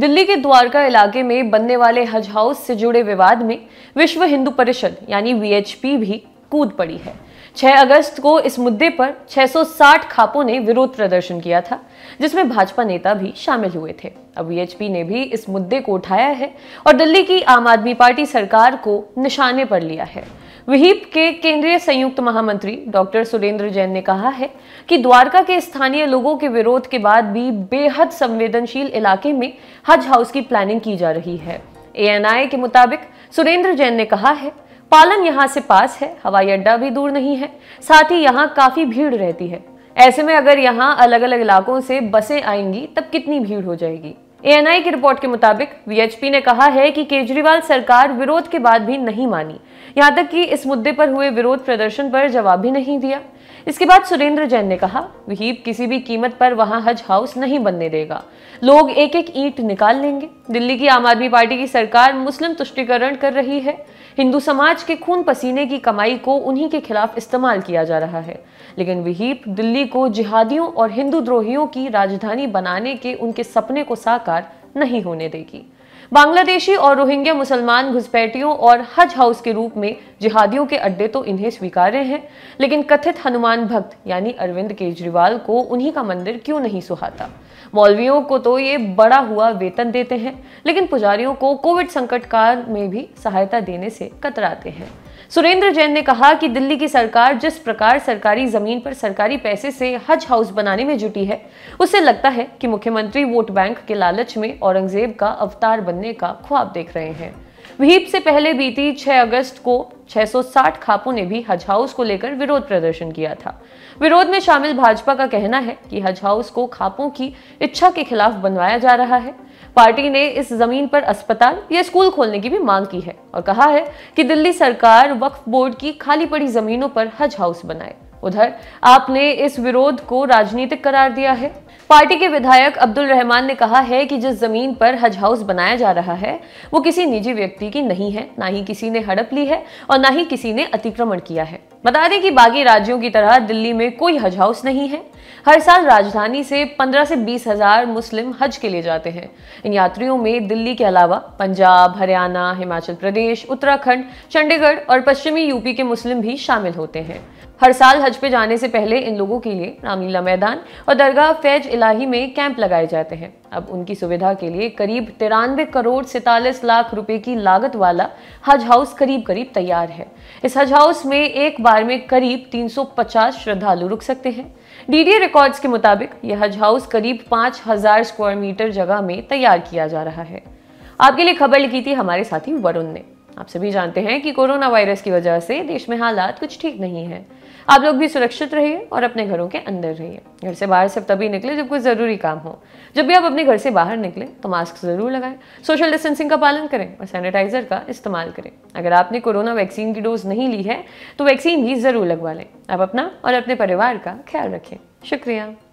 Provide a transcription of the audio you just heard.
दिल्ली के द्वारका इलाके में बनने वाले हज हाउस से जुड़े विवाद में विश्व हिंदू परिषद यानी वीएचपी भी कूद पड़ी है 6 अगस्त को इस मुद्दे पर 660 खापों ने विरोध प्रदर्शन किया था जिसमें भाजपा नेता भी शामिल हुए थे अब वीएचपी ने भी इस मुद्दे को उठाया है और दिल्ली की आम आदमी पार्टी सरकार को निशाने पर लिया है विहिप के केंद्रीय संयुक्त महामंत्री डॉक्टर सुरेंद्र जैन ने कहा है कि द्वारका के स्थानीय लोगों के विरोध के बाद भी बेहद संवेदनशील इलाके में हज हाउस की प्लानिंग की जा रही है एएनआई के मुताबिक सुरेंद्र जैन ने कहा है पालन यहाँ से पास है हवाई अड्डा भी दूर नहीं है साथ ही यहाँ काफी भीड़ रहती है ऐसे में अगर यहाँ अलग अलग इलाकों से बसें आएंगी तब कितनी भीड़ हो जाएगी एएनआई की रिपोर्ट के मुताबिक वीएचपी ने कहा है कि केजरीवाल सरकार विरोध के बाद भी नहीं मानी यहां तक कि इस मुद्दे पर हुए विरोध प्रदर्शन पर जवाब भी नहीं दिया इसके बाद सुरेंद्र जैन ने कहा वहीप किसी भी कीमत पर वहां हज हाउस नहीं बनने देगा लोग एक एक ईंट निकाल लेंगे दिल्ली की आम आदमी पार्टी की सरकार मुस्लिम तुष्टिकरण कर रही है हिंदू समाज के खून पसीने की कमाई को उन्हीं के खिलाफ इस्तेमाल किया जा रहा है लेकिन विहीप दिल्ली को जिहादियों और हिंदू द्रोहियों की राजधानी बनाने के उनके सपने को साकार नहीं होने देगी बांग्लादेशी और रोहिंग्या मुसलमान घुसपैठियों और हज हाउस के रूप में जिहादियों के अड्डे तो इन्हें स्वीकार्य हैं लेकिन कथित हनुमान भक्त यानी अरविंद केजरीवाल को उन्हीं का मंदिर क्यों नहीं सुहाता मौलवियों को तो ये बड़ा हुआ वेतन देते हैं लेकिन पुजारियों को कोविड संकट काल में भी सहायता देने से कतराते हैं सुरेंद्र जैन ने कहा कि दिल्ली की सरकार जिस प्रकार सरकारी जमीन पर सरकारी पैसे से हज हाउस बनाने में जुटी है उससे लगता है कि मुख्यमंत्री वोट बैंक के लालच में औरंगजेब का अवतार बनने का ख्वाब देख रहे हैं वहीप से पहले बीती 6 अगस्त को 660 खापों ने भी हज हाउस को लेकर विरोध प्रदर्शन किया था विरोध में शामिल भाजपा का कहना है कि हज हाउस को खापों की इच्छा के खिलाफ बनवाया जा रहा है पार्टी ने इस जमीन पर अस्पताल या स्कूल खोलने की भी मांग की है और कहा है कि दिल्ली सरकार वक्फ बोर्ड की खाली पड़ी जमीनों पर हज हाउस बनाए उधर आपने इस विरोध को राजनीतिक करार दिया है पार्टी के विधायक अब्दुल रहमान ने कहा है कि जिस जमीन पर हज हाउस बनाया जा रहा है वो किसी निजी व्यक्ति की नहीं है ना ही किसी ने हड़प ली है और ना ही किसी ने अतिक्रमण किया है बता दें कि बाकी राज्यों की तरह दिल्ली में कोई हज हाउस नहीं है हर साल राजधानी से 15 से बीस हजार मुस्लिम हज के लिए जाते हैं इन यात्रियों में दिल्ली के अलावा पंजाब हरियाणा हिमाचल प्रदेश उत्तराखंड चंडीगढ़ और पश्चिमी यूपी के मुस्लिम भी शामिल होते हैं हर साल हज पे जाने से पहले इन लोगों के लिए रामलीला मैदान और दरगाह फैज इलाही में कैंप लगाए जाते हैं अब उनकी सुविधा के लिए करीब तिरानवे करोड़ सैतालीस लाख रुपए की लागत वाला हज हाउस करीब करीब तैयार है इस हज हाउस में एक बार में करीब 350 श्रद्धालु रुक सकते हैं डीडीए रिकॉर्ड्स के मुताबिक यह हज हाउस करीब 5000 स्क्वायर मीटर जगह में तैयार किया जा रहा है आपके लिए खबर लिखी थी हमारे साथी वरुण ने आप सभी जानते हैं कि कोरोना वायरस की वजह से देश में हालात कुछ ठीक नहीं है आप लोग भी सुरक्षित रहिए और अपने घरों के अंदर रहिए घर से बाहर सिर्फ तभी निकले जब कोई ज़रूरी काम हो जब भी आप अपने घर से बाहर निकले तो मास्क ज़रूर लगाएं सोशल डिस्टेंसिंग का पालन करें और सैनिटाइज़र का इस्तेमाल करें अगर आपने कोरोना वैक्सीन की डोज नहीं ली है तो वैक्सीन भी ज़रूर लगवा लें आप अपना और अपने परिवार का ख्याल रखें शुक्रिया